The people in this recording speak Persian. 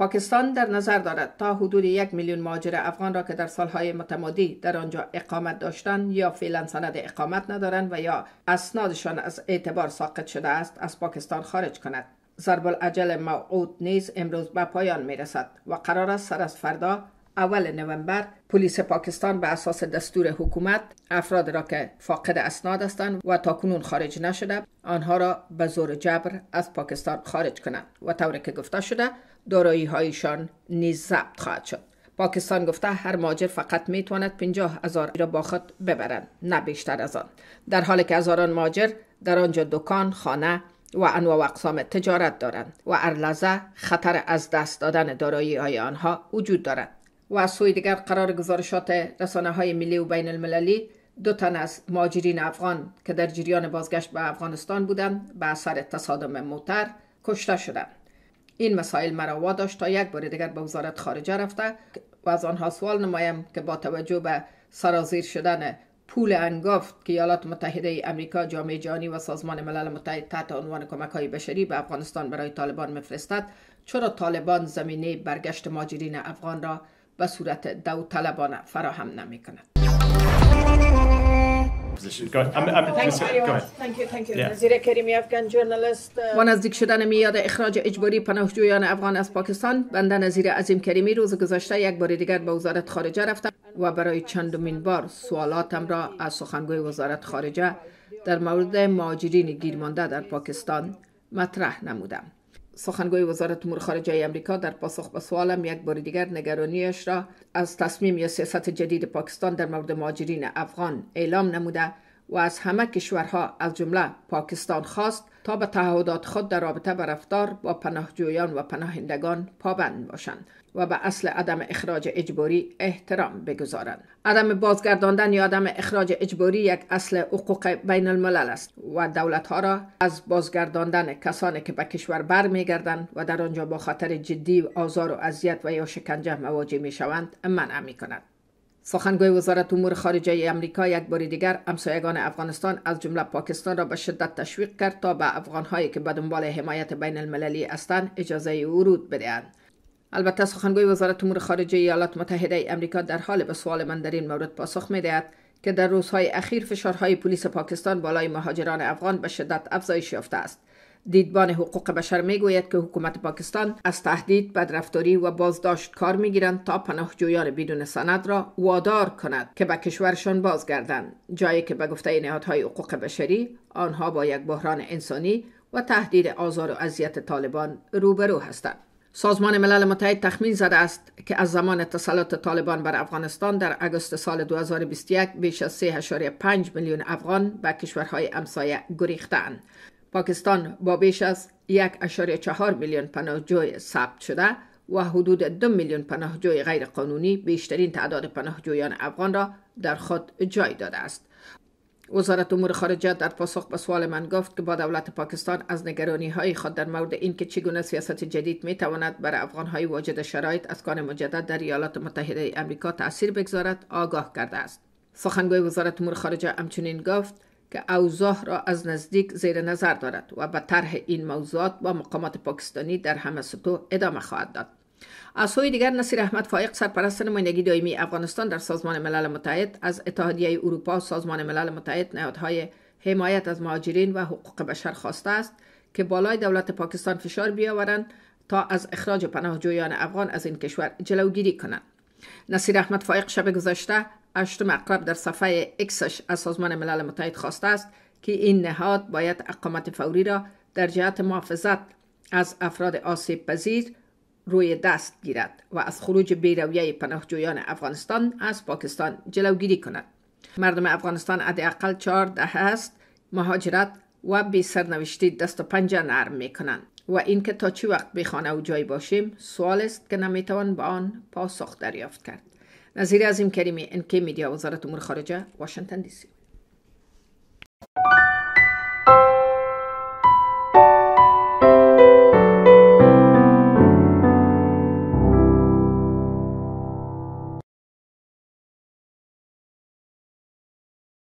پاکستان در نظر دارد تا حدود یک میلیون مهاجر افغان را که در سالهای متمادی در آنجا اقامت داشتند یا فعلا سند اقامت ندارند و یا اسنادشان از اعتبار ساقط شده است از پاکستان خارج کند ضرب العجل موعود نیز امروز به پایان می رسد و قرار است سر از فردا اول نوامبر پلیس پاکستان به اساس دستور حکومت افراد را که فاقد اسناد هستند و تا کنون خارج نشده آنها را به زور جبر از پاکستان خارج کنند و طوری که گفته شده دارایی هایشان نیز ضبط خواهد شد پاکستان گفته هر ماجر فقط میتواند 50 هزار را با خود ببرند نه بیشتر از آن در حالی که هزاران ماجر در آنجا دکان خانه و انواع و اقسام تجارت دارند و ارلزه خطر از دست دادن دارایی های آنها وجود دارد و از سوی دیگر قرار گزارشات رسانه های ملی و بین المللی دو تن از ماجرین افغان که در جریان بازگشت به افغانستان بودند به اثر تصادم موتر کشته شدند این مسائل مرا داشت تا یک بار دیگر به وزارت خارجه رفته و از آنها سوال نمایم که با توجه به سرازیر شدن پول انگافت که ایالات متحده ای امریکا جامعه جهانی و سازمان ملل متحد تحت عنوان کمک های بشری به افغانستان برای طالبان میفرستد چرا طالبان زمینه برگشت ماجرین افغان را به صورت دو طلبان فراهم نمی کند با نزدیک شدن میاد اخراج اجباری پناهجویان افغان از پاکستان بنده نظیر عظیم کریمی روز گذشته یک بار دیگر به وزارت خارجه رفتم و برای چندمین بار سوالاتم را از سخنگوی وزارت خارجه در مورد مهاجرین گیرمانده در پاکستان مطرح نمودم سخنگوی وزارت امور خارجه امریکا در پاسخ به سوالم یک بار دیگر نگرانیش را از تصمیم یا سیاست جدید پاکستان در مورد مهاجرین افغان اعلام نموده و از همه کشورها از جمله پاکستان خواست تا به تعهدات خود در رابطه به رفتار با پناهجویان و پناهندگان پابند باشند و به اصل عدم اخراج اجباری احترام بگذارند عدم بازگرداندن یا عدم اخراج اجباری یک اصل حقوق بین الملل است و دولت ها را از بازگرداندن کسانی که به کشور برمیگردند و در آنجا با خاطر جدی آزار و اذیت و یا شکنجه مواجه می شوند منع می کند. سخنگوی وزارت امور خارجه امریکا یک بار دیگر همسایگان افغانستان از جمله پاکستان را به شدت تشویق کرد تا به هایی که به دنبال حمایت بین المللی هستند اجازه ورود بدهند البته سخنگوی وزارت امور خارجه ایالات متحده امریکا در حال به سوال من در این مورد پاسخ دهد که در روزهای اخیر فشارهای پلیس پاکستان بالای مهاجران افغان به شدت افزایش یافته است دیدبان حقوق بشر میگوید که حکومت پاکستان از تهدید بدرفتاری و بازداشت کار میگیرند تا پناهجویان بدون سند را وادار کند که به کشورشان بازگردند جایی که به گفته نهادهای حقوق بشری آنها با یک بحران انسانی و تهدید آزار و اذیت طالبان روبرو هستند سازمان ملل متحد تخمین زده است که از زمان تسلط طالبان بر افغانستان در اگست سال 2021 بیش از 3.5 میلیون افغان به کشورهای همسایه گریختند. پاکستان با بیش از 1.4 میلیون پناهجوی ثبت شده و حدود 2 میلیون پناهجوی غیرقانونی بیشترین تعداد پناهجویان افغان را در خود جای داده است. وزارت امور خارجه در پاسخ به سوال من گفت که با دولت پاکستان از نگرانی های خود در مورد اینکه چگونه سیاست جدید می تواند بر افغان های واجد شرایط از کان مجدد در ایالات متحده امریکا تاثیر بگذارد آگاه کرده است. سخنگوی وزارت امور خارجه همچنین گفت که اوضاع را از نزدیک زیر نظر دارد و به طرح این موضوعات با مقامات پاکستانی در همه سطوح ادامه خواهد داد از سوی دیگر نصیر احمد فایق سرپرست نمایندگی دایمی افغانستان در سازمان ملل متحد از اتحادیه اروپا و سازمان ملل متحد نهادهای حمایت از مهاجرین و حقوق بشر خواسته است که بالای دولت پاکستان فشار بیاورند تا از اخراج پناهجویان افغان از این کشور جلوگیری کنند نصیر احمد فایق شب گذشته اشتم اقلب در صفحه اکسش از سازمان ملل متحد خواسته است که این نهاد باید اقامت فوری را در جهت محافظت از افراد آسیب پذیر روی دست گیرد و از خروج بیرویه پناهجویان افغانستان از پاکستان جلوگیری کند مردم افغانستان حداقل چهار دهه است مهاجرت و بی سرنوشتی دست و پنجه نرم می کنند و اینکه تا چی وقت بی خانه و جای باشیم سوال است که نمیتوان به آن پاسخ دریافت کرد نظیر عظیم کریمی انکی میدیا وزارت امور خارجه واشنطن دی سی